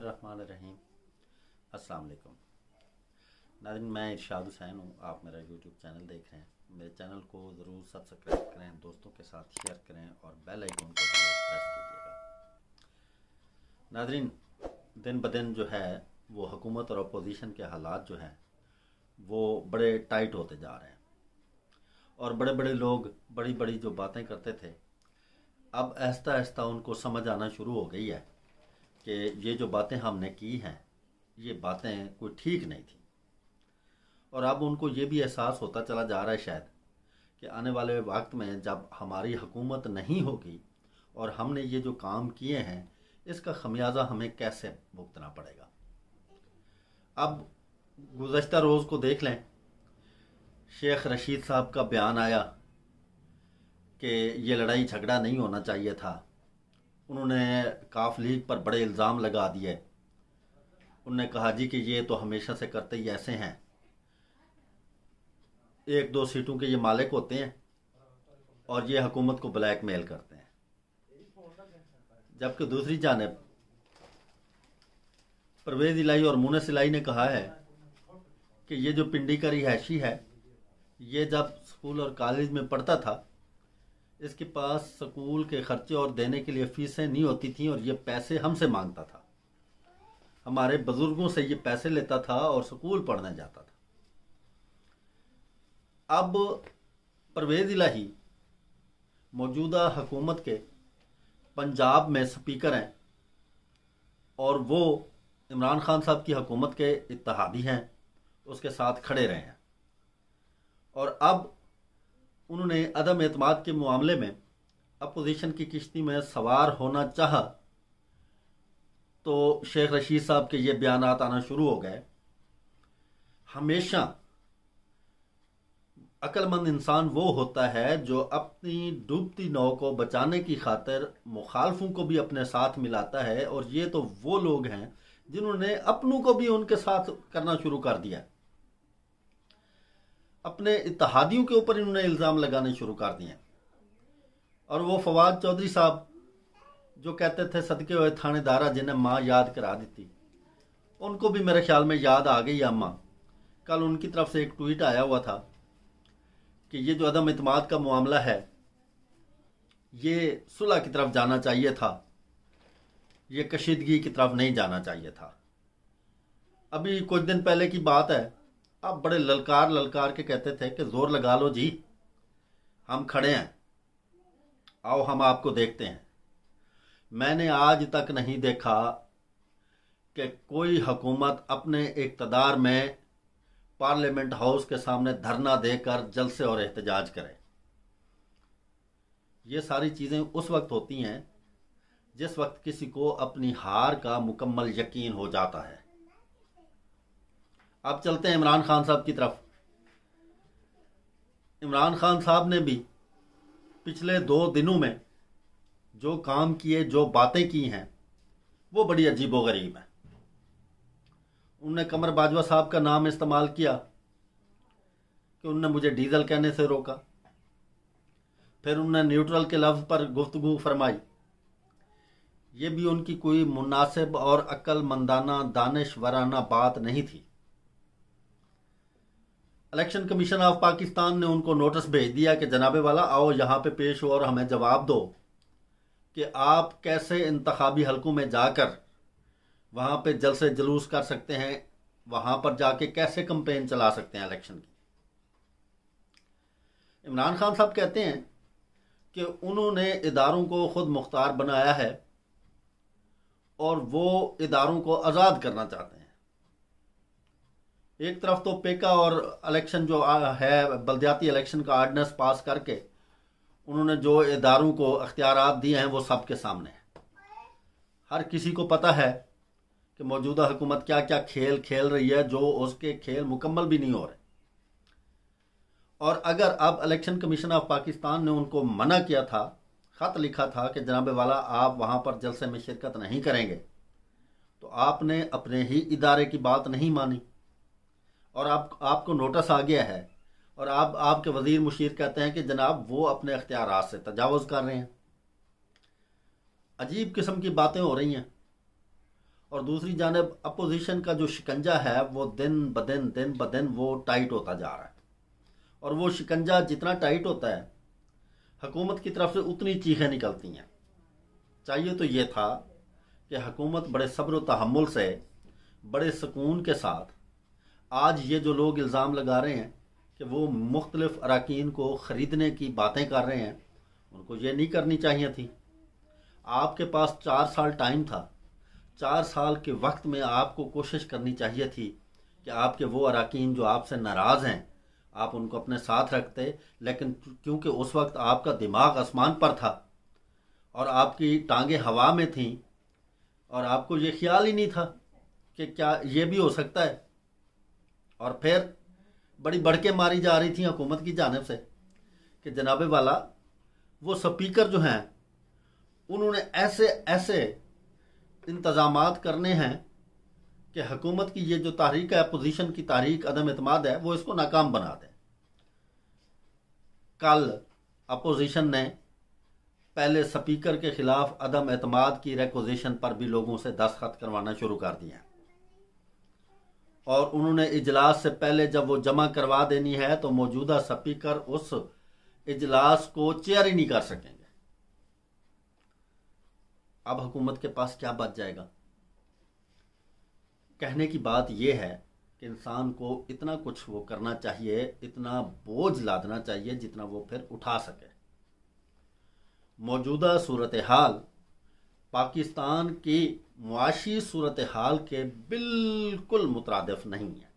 बिस्मिल्लाहिर्रहमानिर्रहीम अस्सलाम वालेकुम नाजिन मैं इरशाद हुसैन हूँ आप मेरा यूट्यूब चैनल देख रहे हैं मेरे चैनल को ज़रूर सब्सक्राइब करें दोस्तों के साथ शेयर करें और बेल आइकन को प्रेस कीजिएगा नाजरीन दिन ब दिन जो है वो हुकूमत और अपोजिशन के हालात जो हैं वो बड़े टाइट होते जा रहे हैं और बड़े बड़े लोग बड़ी बड़ी जो बातें करते थे अब आहिस्ता आहिस्ता उनको समझ आना शुरू हो गई है कि ये जो बातें हमने की हैं ये बातें कोई ठीक नहीं थी और अब उनको ये भी एहसास होता चला जा रहा है शायद कि आने वाले वक्त में जब हमारी हुकूमत नहीं होगी और हमने ये जो काम किए हैं इसका खमियाजा हमें कैसे भुगतना पड़ेगा अब गुज्त रोज़ को देख लें शेख रशीद साहब का बयान आया कि ये लड़ाई झगड़ा नहीं होना चाहिए था उन्होंने काफ लीग पर बड़े इल्ज़ाम लगा दिए उन्होंने कहा जी कि ये तो हमेशा से करते ही ऐसे हैं एक दो सीटों के ये मालिक होते हैं और ये हुकूमत को ब्लैक मेल करते हैं जबकि दूसरी जानब परवेज इलाई और मुनस इलाई ने कहा है कि ये जो पिंडी का रिहायशी है ये जब स्कूल और कॉलेज में पढ़ता था इसके पास स्कूल के खर्चे और देने के लिए फीसें नहीं होती थी और ये पैसे हमसे मांगता था हमारे बुजुर्गों से ये पैसे लेता था और स्कूल पढ़ने जाता था अब परवेज इलाही मौजूदा हुकूमत के पंजाब में स्पीकर हैं और वो इमरान खान साहब की हुकूमत के इतहादी हैं उसके साथ खड़े रहे हैं और अब उन्होंने अदम एतमाद के मामले में अपोजिशन की किश्ती में सवार होना चाह तो शेख रशीद साहब के ये बयान आना शुरू हो गए हमेशा अक्लमंद इंसान वो होता है जो अपनी डूबती नाव को बचाने की खातर मुखालफों को भी अपने साथ मिलाता है और ये तो वो लोग हैं जिन्होंने अपनों को भी उनके साथ करना शुरू कर दिया अपने इतिहादियों के ऊपर इन्होंने इल्ज़ाम लगाने शुरू कर दिए और वो फवाद चौधरी साहब जो कहते थे सदके हुए थानेदारा जिन्हें माँ याद करा थी उनको भी मेरे ख्याल में याद आ गई अम्मा कल उनकी तरफ से एक ट्वीट आया हुआ था कि ये जो अदम इतमाद का मामला है ये सुलह की तरफ जाना चाहिए था ये कशीदगी की तरफ नहीं जाना चाहिए था अभी कुछ दिन पहले की बात है अब बड़े ललकार ललकार के कहते थे कि जोर लगा लो जी हम खड़े हैं आओ हम आपको देखते हैं मैंने आज तक नहीं देखा कि कोई हुकूमत अपने इकतदार में पार्लियामेंट हाउस के सामने धरना देकर जलसे और एहतजाज करे ये सारी चीज़ें उस वक्त होती हैं जिस वक्त किसी को अपनी हार का मुकम्मल यकीन हो जाता है अब चलते हैं इमरान खान साहब की तरफ इमरान खान साहब ने भी पिछले दो दिनों में जो काम किए जो बातें की हैं वो बड़ी अजीब गरीब है उन्होंने कमर बाजवा साहब का नाम इस्तेमाल किया कि उनने मुझे डीजल कहने से रोका फिर उनने न्यूट्रल के लफ्ज़ पर गुफ्तगु फरमाई ये भी उनकी कोई मुनासिब और अक्लमंदाना दानश वराना बात नहीं थी इलेक्शन कमीशन ऑफ पाकिस्तान ने उनको नोटिस भेज दिया कि जनाबे वाला आओ यहाँ पे पेश हो और हमें जवाब दो कि आप कैसे इंतबी हलकों में जाकर वहाँ पे से जलूस कर सकते हैं वहाँ पर जाके कैसे कंपेन चला सकते हैं इलेक्शन की इमरान खान साहब कहते हैं कि उन्होंने इदारों को ख़ुद मुख्तार बनाया है और वो इदारों को आज़ाद करना चाहते हैं एक तरफ तो पेका और इलेक्शन जो है बलदियाती इलेक्शन का आर्डिनेंस पास करके उन्होंने जो इदारों को अख्तियार दिए हैं वो सबके सामने है हर किसी को पता है कि मौजूदा हुकूमत क्या क्या खेल खेल रही है जो उसके खेल मुकम्मल भी नहीं हो रहे और अगर अब इलेक्शन कमीशन ऑफ पाकिस्तान ने उनको मना किया था ख़त लिखा था कि जनाब वाला आप वहाँ पर जलसे में शिरकत नहीं करेंगे तो आपने अपने ही इदारे की बात नहीं मानी और आप आपको नोटिस आ गया है और आप आपके वजीर मुशीर कहते हैं कि जनाब वो अपने अख्तियार से तजावज़ कर रहे हैं अजीब किस्म की बातें हो रही हैं और दूसरी जानब अपोजिशन का जो शिकंजा है वो दिन ब दिन दिन ब दिन वो टाइट होता जा रहा है और वो शिकंजा जितना टाइट होता है हकूमत की तरफ से उतनी चीखें निकलती हैं चाहिए तो ये था कि हकूमत बड़े सब्र तहमुल से बड़े सुकून के साथ आज ये जो लोग इल्ज़ाम लगा रहे हैं कि वो मुख्तलिफ अरकान को ख़रीदने की बातें कर रहे हैं उनको ये नहीं करनी चाहिए थी आपके पास चार साल टाइम था चार साल के वक्त में आपको कोशिश करनी चाहिए थी कि आपके वो अरकान जो आपसे नाराज़ हैं आप उनको अपने साथ रखते लेकिन क्योंकि उस वक्त आपका दिमाग आसमान पर था और आपकी टांगें हवा में थीं और आपको ये ख्याल ही नहीं था कि क्या ये भी हो सकता है और फिर बड़ी बढ़के मारी जा रही थी हुकूमत की जानब से कि जनाबे वाला वो स्पीकर जो हैं उन्होंने ऐसे ऐसे इंतज़ाम करने हैं कि हकूमत की ये जो तारीख है अपोजिशन की तारीख अदम अतमाद है वो इसको नाकाम बना दें कल अपोजिशन ने पहले स्पीकर के खिलाफ अदम अतमाद की रिकोजेशन पर भी लोगों से दस्तखत करवाना शुरू कर दिए हैं और उन्होंने इजलास से पहले जब वो जमा करवा देनी है तो मौजूदा स्पीकर उस इजलास को चेयर ही नहीं कर सकेंगे अब हुकूमत के पास क्या बच जाएगा कहने की बात यह है कि इंसान को इतना कुछ वो करना चाहिए इतना बोझ लादना चाहिए जितना वो फिर उठा सके मौजूदा सूरत हाल पाकिस्तान की मुआशी सूरत हाल के बिल्कुल मुतरदफ नहीं है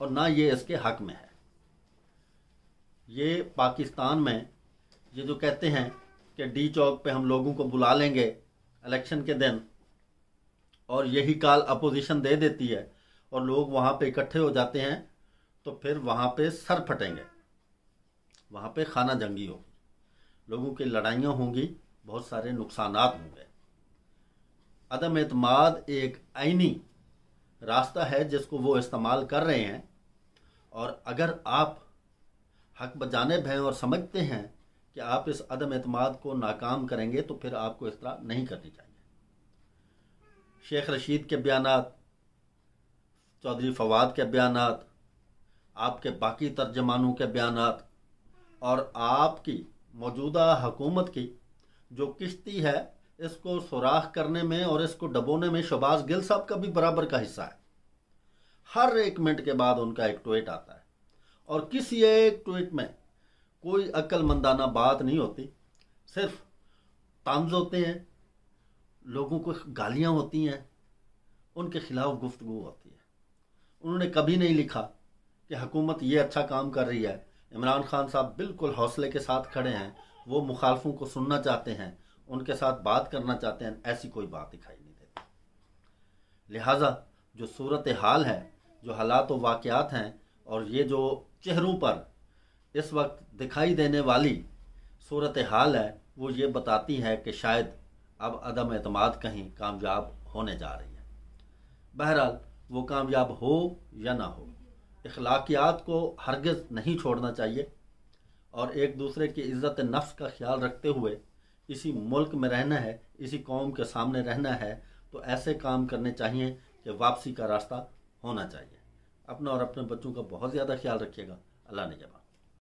और ना ये इसके हक में है ये पाकिस्तान में ये जो कहते हैं कि डी चौक पे हम लोगों को बुला लेंगे इलेक्शन के दिन और यही काल अपोजिशन दे देती है और लोग वहाँ पे इकट्ठे हो जाते हैं तो फिर वहाँ पे सर फटेंगे वहाँ पे खाना जंगी होगी लोगों की लड़ाइयाँ होंगी बहुत सारे नुकसान होंगे अदम अतमाद एक आइनी रास्ता है जिसको वो इस्तेमाल कर रहे हैं और अगर आप हक बजानब हैं और समझते हैं कि आप इस अदम अतमाद को नाकाम करेंगे तो फिर आपको इस तरह नहीं करनी चाहिए शेख रशीद के बयान चौधरी फवाद के बयान आपके बाकी तर्जमानों के बयान और आपकी मौजूदा हुकूमत की जो किश्ती है इसको सुराख करने में और इसको डबोने में शबाज गिल साहब का भी बराबर का हिस्सा है हर एक मिनट के बाद उनका एक ट्वीट आता है और किसी एक ट्वीट में कोई अक्लमंदाना बात नहीं होती सिर्फ तानज होते हैं लोगों को गालियाँ होती हैं उनके खिलाफ गुफ्तु होती है उन्होंने कभी नहीं लिखा कि हुकूमत ये अच्छा काम कर रही है इमरान खान साहब बिल्कुल हौसले के साथ खड़े हैं वो मुखालफों को सुनना चाहते हैं उनके साथ बात करना चाहते हैं ऐसी कोई बात दिखाई नहीं देती लिहाजा जो सूरत हाल है जो हालात व वाक़ात हैं और ये जो चेहरों पर इस वक्त दिखाई देने वाली सूरत हाल है वो ये बताती है कि शायद अब अदम अतमाद कहीं कामयाब होने जा रही है बहरहाल वो कामयाब हो या ना हो अखलाकियात को हरगज़ नहीं छोड़ना चाहिए और एक दूसरे की इज़्ज़त नफ्स का ख्याल रखते हुए इसी मुल्क में रहना है इसी कौम के सामने रहना है तो ऐसे काम करने चाहिए कि वापसी का रास्ता होना चाहिए अपना और अपने बच्चों का बहुत ज़्यादा ख्याल रखिएगा अल्लाह ने जवाब